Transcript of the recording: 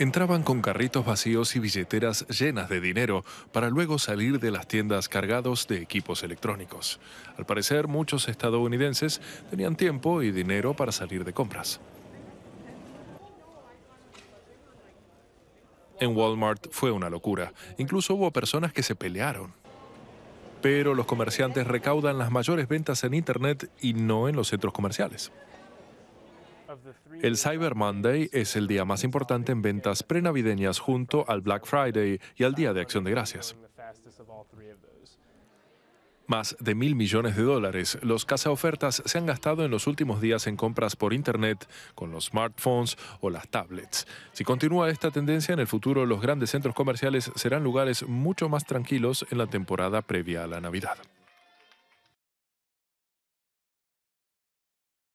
Entraban con carritos vacíos y billeteras llenas de dinero para luego salir de las tiendas cargados de equipos electrónicos. Al parecer, muchos estadounidenses tenían tiempo y dinero para salir de compras. En Walmart fue una locura. Incluso hubo personas que se pelearon pero los comerciantes recaudan las mayores ventas en Internet y no en los centros comerciales. El Cyber Monday es el día más importante en ventas prenavideñas junto al Black Friday y al Día de Acción de Gracias. Más de mil millones de dólares los cazaofertas se han gastado en los últimos días en compras por Internet, con los smartphones o las tablets. Si continúa esta tendencia, en el futuro los grandes centros comerciales serán lugares mucho más tranquilos en la temporada previa a la Navidad.